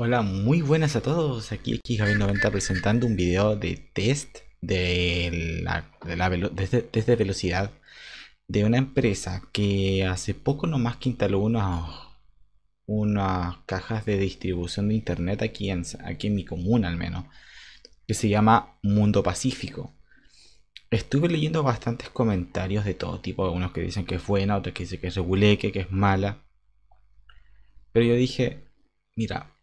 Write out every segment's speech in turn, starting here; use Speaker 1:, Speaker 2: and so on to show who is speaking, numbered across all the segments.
Speaker 1: Hola, muy buenas a todos. Aquí xavier 90 presentando un video de test de este, de velocidad de una empresa que hace poco nomás que instaló unas, cajas de distribución de internet aquí en, aquí en mi comuna al menos, que se llama Mundo Pacífico. Estuve leyendo bastantes comentarios de todo tipo, unos que dicen que es buena, otros que dicen que es reguleque, que es mala. Pero yo dije, mira,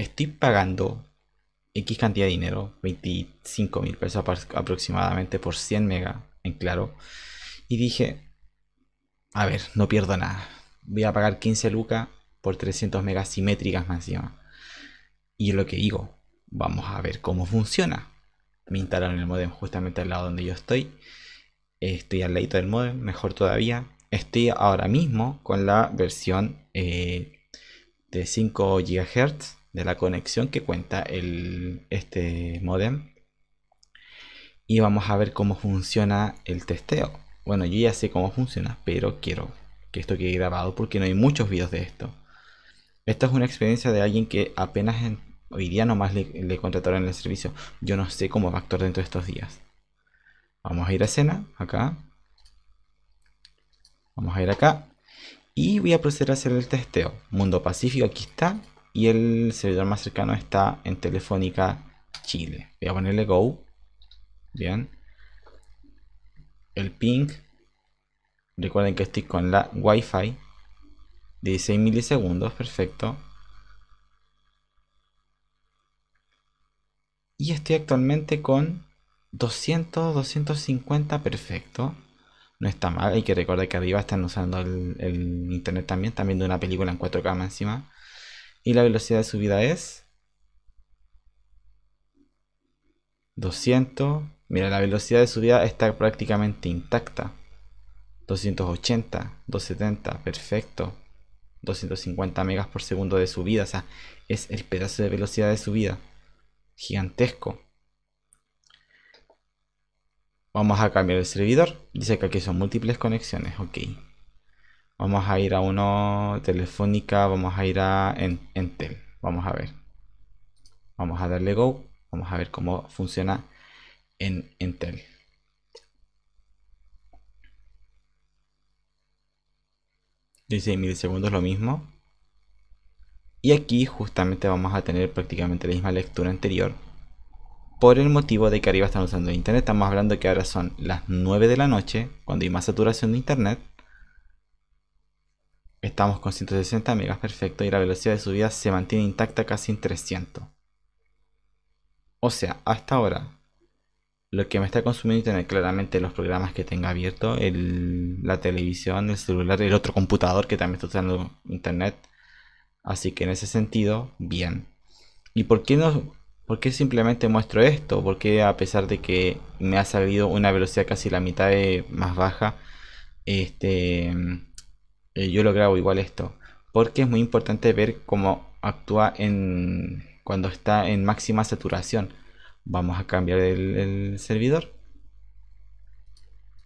Speaker 1: estoy pagando X cantidad de dinero, 25 mil pesos aproximadamente por 100 mega en claro. Y dije, a ver, no pierdo nada. Voy a pagar 15 lucas por 300 megas simétricas más encima. Y es lo que digo, vamos a ver cómo funciona. Me instalaron el modem justamente al lado donde yo estoy. Estoy al ladito del modem, mejor todavía. Estoy ahora mismo con la versión eh, de 5 GHz de la conexión que cuenta el, este modem. Y vamos a ver cómo funciona el testeo. Bueno, yo ya sé cómo funciona, pero quiero que esto quede grabado porque no hay muchos videos de esto. Esta es una experiencia de alguien que apenas hoy día nomás le, le contrataron el servicio. Yo no sé cómo va a actuar dentro de estos días. Vamos a ir a escena, acá. Vamos a ir acá. Y voy a proceder a hacer el testeo. Mundo Pacífico, aquí está y el servidor más cercano está en Telefónica Chile. Voy a ponerle go. Bien. El ping. Recuerden que estoy con la Wi-Fi. 16 milisegundos, perfecto. Y estoy actualmente con 200, 250, perfecto. No está mal, hay que recordar que arriba están usando el, internet también, también de una película en 4K encima y la velocidad de subida es 200. Mira, la velocidad de subida está prácticamente intacta. 280, 270, perfecto. 250 megas por segundo de subida, o sea, es el pedazo de velocidad de subida. Gigantesco. Vamos a cambiar el servidor. Dice que aquí son múltiples conexiones, ok. Vamos a ir a uno telefónica, vamos a ir a Entel. Vamos a ver. Vamos a darle go. Vamos a ver cómo funciona en Entel. 16 milisegundos lo mismo. Y aquí justamente vamos a tener prácticamente la misma lectura anterior. Por el motivo de que arriba están usando internet, estamos hablando que ahora son las 9 de la noche, cuando hay más saturación de internet. Estamos con 160 megas, perfecto, y la velocidad de subida se mantiene intacta casi en 300. O sea, hasta ahora, lo que me está consumiendo tener claramente los programas que tenga abierto, la televisión, el celular, el otro computador que también está usando internet. Así que en ese sentido, bien. ¿Y por qué, no, por qué simplemente muestro esto? Porque a pesar de que me ha salido una velocidad casi la mitad más baja, este eh, yo lo grabo igual esto. Porque es muy importante ver cómo actúa en cuando está en máxima saturación. Vamos a cambiar el, servidor.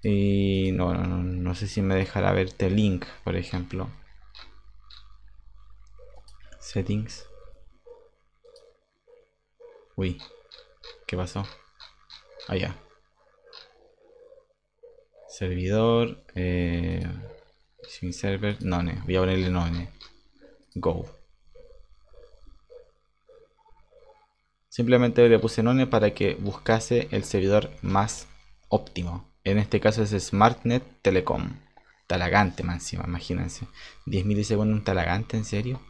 Speaker 1: Y no, no, sé si me dejará verte link, por ejemplo. Settings. Uy, ¿qué pasó? Allá. Ah, servidor. Eh, sin server none. Voy a ponerle none. Go. Simplemente le puse none para que buscase el servidor más óptimo. En este caso es SmartNet Telecom. Talagante, más encima, imagínense. 10 milisegundos en Talagante, ¿en serio?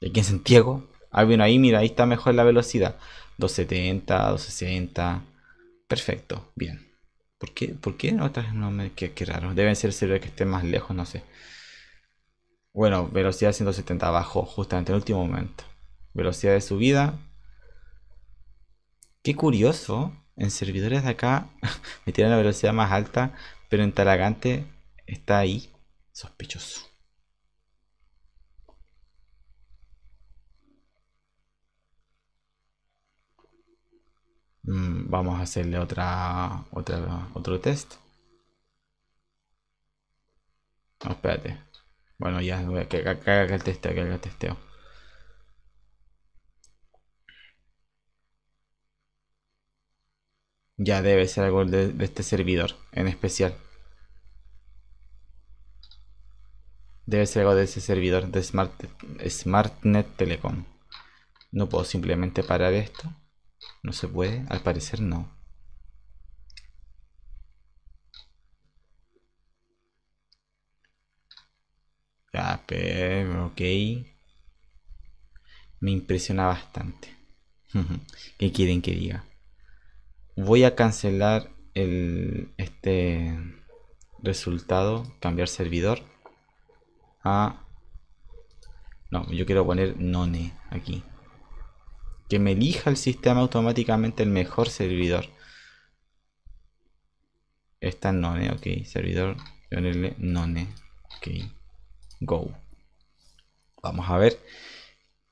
Speaker 1: ¿de aquí en Santiago? Ah, bueno, ahí mira, ahí está mejor la velocidad. 270, 260. Perfecto, bien. ¿Por qué? ¿Por qué otras no me.? Qué, raro. Deben ser servidores que estén más lejos, no sé. Bueno, velocidad 170 abajo, justamente en el último momento. Velocidad de subida. Qué curioso. En servidores de acá me tiran la velocidad más alta, pero en Talagante está ahí. Sospechoso. Mm, vamos a hacerle otra, otra, otro test. espérate. Bueno, ya, que, haga el testeo, que testeo. Ya debe ser algo de, este servidor en especial. Debe ser algo de ese servidor de Smart, SmartNet Telecom. No puedo simplemente parar esto. ¿No se puede? Al parecer no. Ya, pero ok. Me impresiona bastante. ¿Qué quieren que diga? Voy a cancelar el, este resultado, cambiar servidor a... No, yo quiero poner none aquí que me elija el sistema automáticamente el mejor servidor. Esta none, eh, ok. Servidor, none, ok. Go. Vamos a ver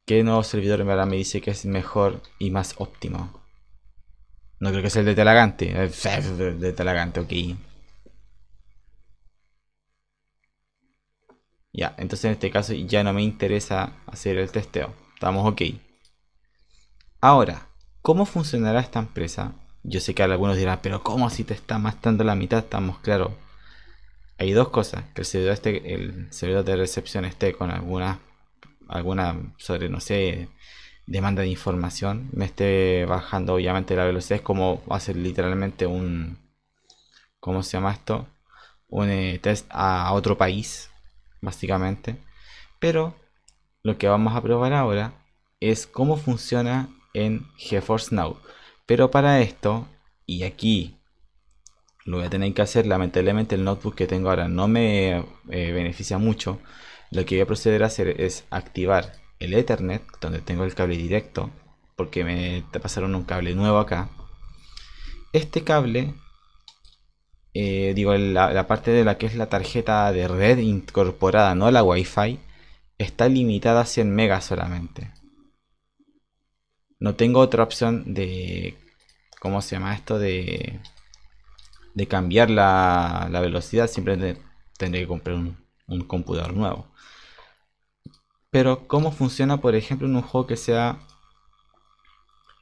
Speaker 1: qué nuevo servidor me dice que es mejor y más óptimo. No creo que sea el de Talagante. El de Talagante, ok. Ya, entonces en este caso ya no me interesa hacer el testeo. Estamos ok. Ahora, ¿cómo funcionará esta empresa? Yo sé que algunos dirán, pero ¿cómo si te está matando la mitad? Estamos claros. Hay dos cosas, que el servidor, de recepción esté con alguna, alguna sobre, no sé, demanda de información, me esté bajando obviamente la velocidad, es como hacer literalmente un, ¿cómo se llama esto? Un eh, test a otro país, básicamente. Pero lo que vamos a probar ahora es cómo funciona en GeForce Now. Pero para esto, y aquí lo voy a tener que hacer, lamentablemente el notebook que tengo ahora no me eh, beneficia mucho. Lo que voy a proceder a hacer es activar el Ethernet, donde tengo el cable directo, porque me pasaron un cable nuevo acá. Este cable, eh, digo, la, la, parte de la que es la tarjeta de red incorporada, no la Wi-Fi, está limitada a 100 megas solamente. No tengo otra opción de... ¿Cómo se llama esto? De, de cambiar la, velocidad. Simplemente tendré que comprar un, computador nuevo. Pero ¿cómo funciona, por ejemplo, en un juego que sea...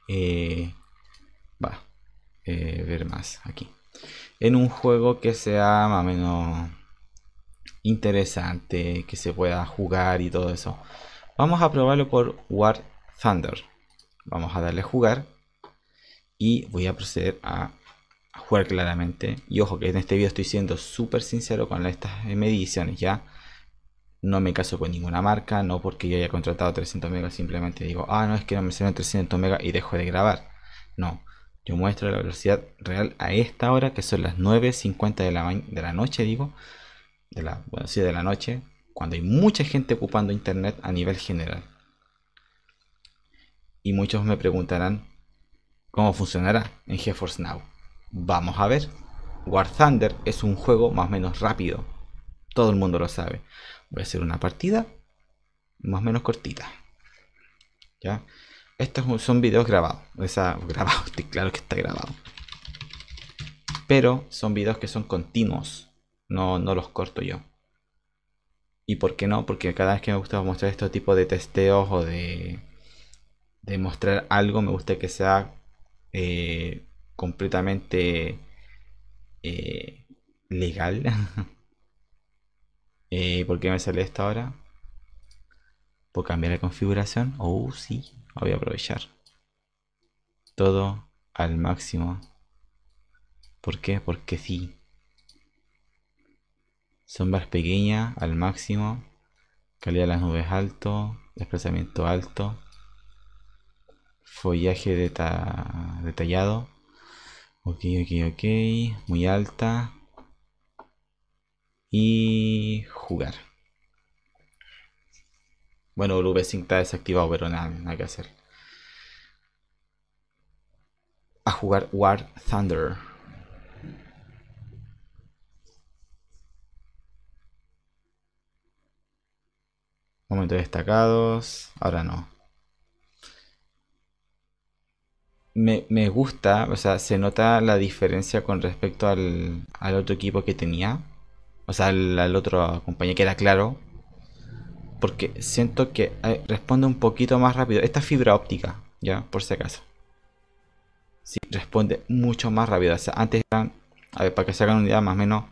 Speaker 1: Eh, va, eh, ver más aquí. En un juego que sea más o menos interesante, que se pueda jugar y todo eso. Vamos a probarlo por War Thunder. Vamos a darle a jugar. Y voy a proceder a, jugar claramente. Y ojo que en este video estoy siendo súper sincero con estas eh, mediciones, ¿ya? No me caso con ninguna marca, no porque yo haya contratado 300 megas, simplemente digo, ah, no, es que no me salen 300 megas y dejo de grabar. No, yo muestro la velocidad real a esta hora, que son las 9.50 de la, de la noche, digo, de la, bueno, sí, de la noche, cuando hay mucha gente ocupando internet a nivel general y muchos me preguntarán cómo funcionará en GeForce Now. Vamos a ver. War Thunder es un juego más o menos rápido. Todo el mundo lo sabe. Voy a hacer una partida más o menos cortita. ¿Ya? Estos son videos grabados. O sea, grabados, claro que está grabado. Pero son videos que son continuos. No, no los corto yo. ¿Y por qué no? Porque cada vez que me gusta mostrar este tipo de testeos o de Demostrar algo, me gusta que sea eh, completamente eh, legal. Eh, ¿Por qué me sale esto ahora? ¿Por cambiar la configuración? Oh, sí, voy a aprovechar. Todo al máximo. ¿Por qué? Porque sí. Sombras pequeñas al máximo. Calidad de las nubes alto. Desplazamiento alto. Follaje detallado. Ok, ok, ok. Muy alta. Y jugar. Bueno, el v está desactivado, pero nada, nada que hacer. A jugar War Thunder. Momentos destacados. Ahora no. me, gusta, o sea, se nota la diferencia con respecto al, otro equipo que tenía. O sea, al, otro compañero, que era claro. Porque siento que responde un poquito más rápido. Esta fibra óptica, ya, por si acaso. Sí, responde mucho más rápido. O sea, antes eran, a ver, para que se hagan una idea, más o menos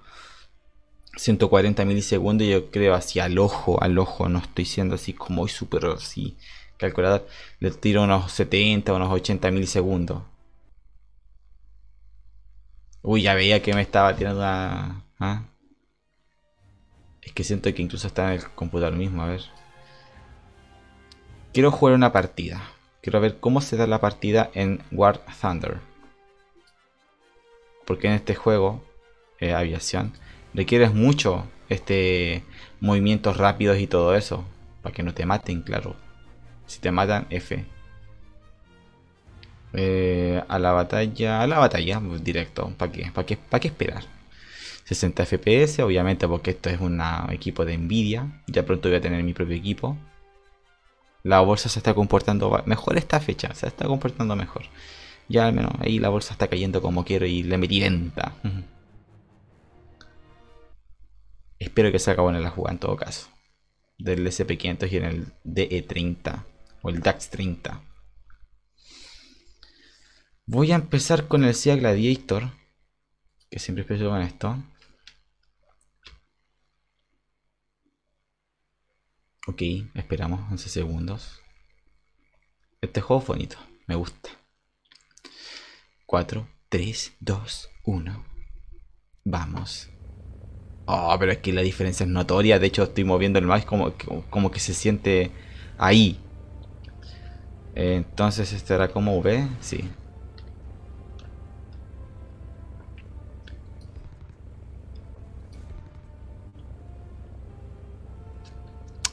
Speaker 1: 140 milisegundos. Yo creo así al ojo, al ojo. No estoy siendo así como hoy súper así calculador, le tiro unos 70, unos 80 milisegundos. Uy, ya veía que me estaba tirando una... ¿ah? Es que siento que incluso está en el computador mismo, a ver. Quiero jugar una partida. Quiero ver cómo se da la partida en War Thunder. Porque en este juego, eh, aviación, requieres mucho este movimientos rápidos y todo eso. Para que no te maten, claro. Si te matan, F. Eh, a la batalla, a la batalla, pues, directo. ¿Para qué? ¿Para qué, qué esperar? 60 FPS, obviamente, porque esto es un equipo de Nvidia. Ya pronto voy a tener mi propio equipo. La bolsa se está comportando mejor esta fecha, se está comportando mejor. Ya al menos ahí la bolsa está cayendo como quiero y le metí venta. Espero que se acabe en la jugada en todo caso. Del SP500 y en el DE30 o el DAX 30. Voy a empezar con el SEA Gladiator, que siempre empiezo con esto. Ok, esperamos 11 segundos. Este juego es bonito, me gusta. 4, 3, 2, 1. Vamos. Oh, pero es que la diferencia es notoria. De hecho, estoy moviendo el mouse como, como, como que se siente ahí entonces este era como V, sí.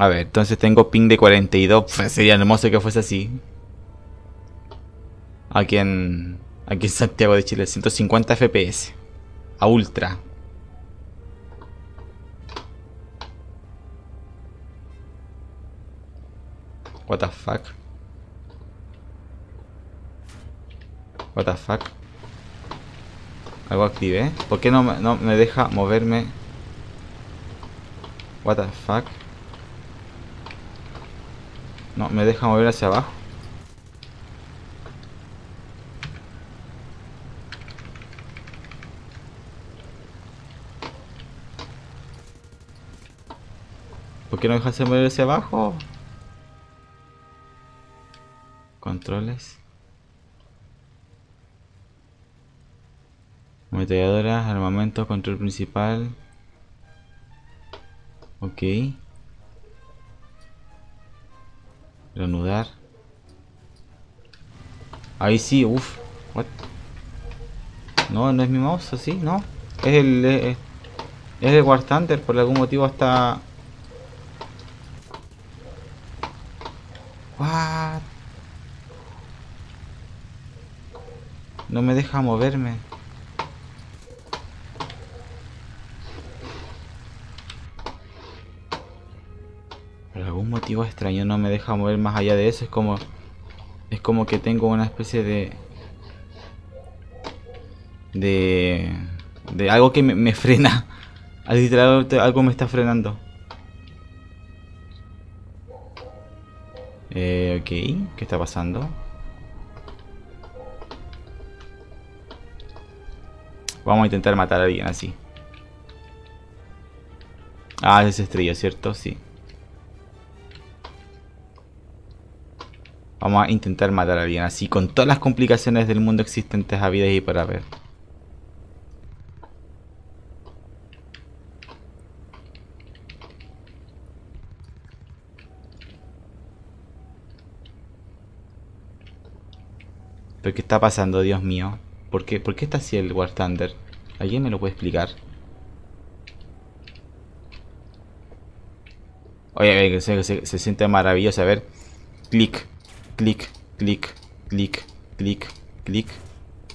Speaker 1: A ver, entonces tengo ping de 42. Pues, sería hermoso que fuese así. Aquí en, aquí en Santiago de Chile, 150 FPS. A ultra. What the fuck. What the fuck. Algo active, ¿eh? ¿Por qué no, me deja moverme? What the fuck. No, me deja mover hacia abajo. ¿Por qué no deja mover hacia abajo? Controles. Metalladoras, armamento, control principal. Ok. Renudar Ahí sí, uff. What? No, no es mi mouse, así, no. Es el. Es, el War Thunder, por algún motivo hasta. What? No me deja moverme. extraño no me deja mover más allá de eso. Es como, es como que tengo una especie de... De... algo que me, frena frena. Literalmente algo me está frenando. Eh, ok, ¿qué está pasando? Vamos a intentar matar a alguien así. Ah, es estrella, ¿cierto? Sí. Vamos a intentar matar a alguien así, con todas las complicaciones del mundo existentes a vida y para ver. ¿Pero qué está pasando, Dios mío? ¿Por qué, está así el War Thunder? ¿Alguien me lo puede explicar? Oye, se, se siente maravilloso. A ver, clic clic, clic, clic, clic, clic,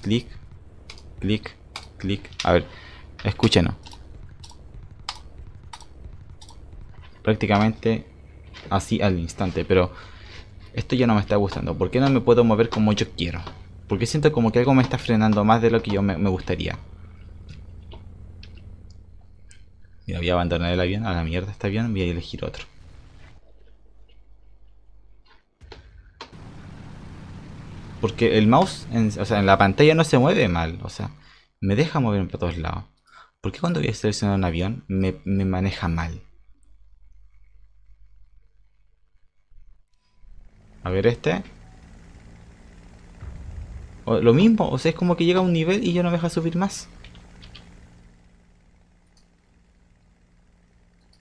Speaker 1: clic, clic, clic. A ver, escúchenos. Prácticamente así al instante, pero esto ya no me está gustando. ¿Por qué no me puedo mover como yo quiero? Porque siento como que algo me está frenando más de lo que yo me, gustaría. Mira, voy a abandonar el avión. A la mierda, está bien. Voy a elegir otro. porque el mouse, en, o sea, en la pantalla no se mueve mal, o sea, me deja mover para todos lados. ¿Por qué cuando voy a seleccionar un avión me, maneja mal? A ver este. lo mismo, o sea, es como que llega a un nivel y ya no me deja subir más.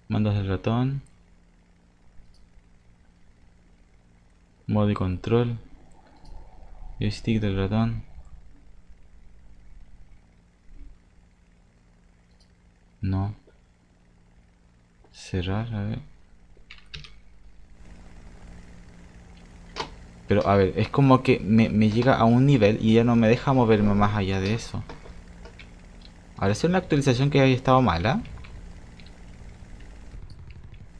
Speaker 1: Mandos del ratón. Modo y control stick del ratón. No. Cerrar, a ver. Pero a ver, es como que me, llega a un nivel y ya no me deja moverme más allá de eso. Ahora es una actualización que haya estado mala.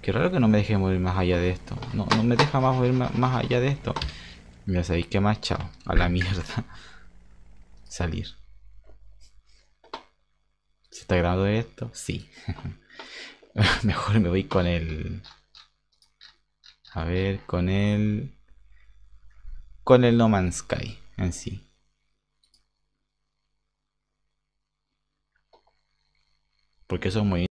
Speaker 1: Qué raro que no me deje mover más allá de esto. No, no me deja más mover más allá de esto. Ya sabéis que más, chao. A la mierda. Salir. ¿Se está grabando esto? Sí. Mejor me voy con el... A ver, con el... Con el No Man's Sky en sí. Porque eso es muy...